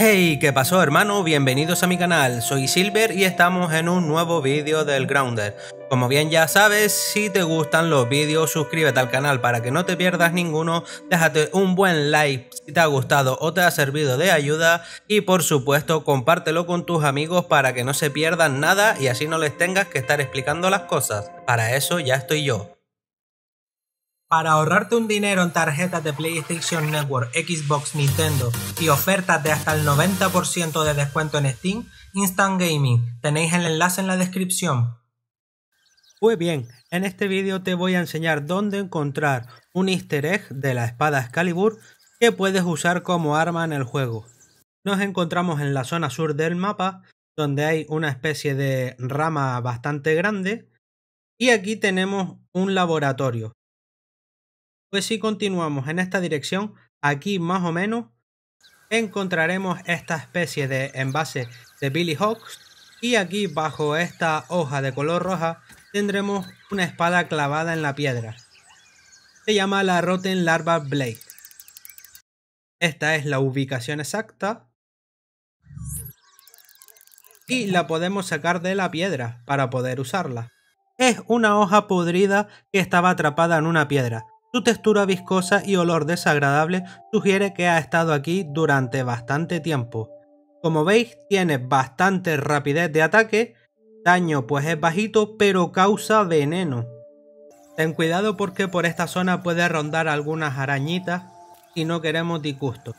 Hey, ¿qué pasó hermano? Bienvenidos a mi canal, soy Silver y estamos en un nuevo vídeo del Grounder. Como bien ya sabes, si te gustan los vídeos suscríbete al canal para que no te pierdas ninguno, déjate un buen like si te ha gustado o te ha servido de ayuda y por supuesto compártelo con tus amigos para que no se pierdan nada y así no les tengas que estar explicando las cosas, para eso ya estoy yo. Para ahorrarte un dinero en tarjetas de PlayStation Network, Xbox, Nintendo y ofertas de hasta el 90% de descuento en Steam, Instant Gaming, tenéis el enlace en la descripción. Pues bien, en este vídeo te voy a enseñar dónde encontrar un easter egg de la espada Excalibur que puedes usar como arma en el juego. Nos encontramos en la zona sur del mapa, donde hay una especie de rama bastante grande, y aquí tenemos un laboratorio. Pues si continuamos en esta dirección, aquí más o menos encontraremos esta especie de envase de Billy Hawks y aquí bajo esta hoja de color roja tendremos una espada clavada en la piedra. Se llama la Rotten Larva Blade. Esta es la ubicación exacta. Y la podemos sacar de la piedra para poder usarla. Es una hoja podrida que estaba atrapada en una piedra. Su textura viscosa y olor desagradable sugiere que ha estado aquí durante bastante tiempo. Como veis, tiene bastante rapidez de ataque, daño pues es bajito pero causa veneno. Ten cuidado porque por esta zona puede rondar algunas arañitas y no queremos disgusto.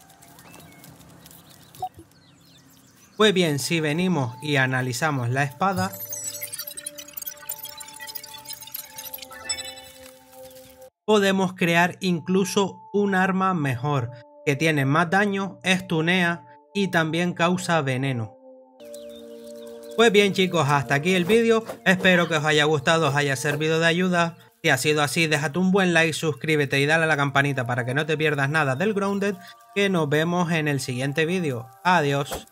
Pues bien, si venimos y analizamos la espada, podemos crear incluso un arma mejor, que tiene más daño, estunea y también causa veneno. Pues bien chicos, hasta aquí el vídeo, espero que os haya gustado, os haya servido de ayuda. Si ha sido así, déjate un buen like, suscríbete y dale a la campanita para que no te pierdas nada del Grounded, que nos vemos en el siguiente vídeo. Adiós.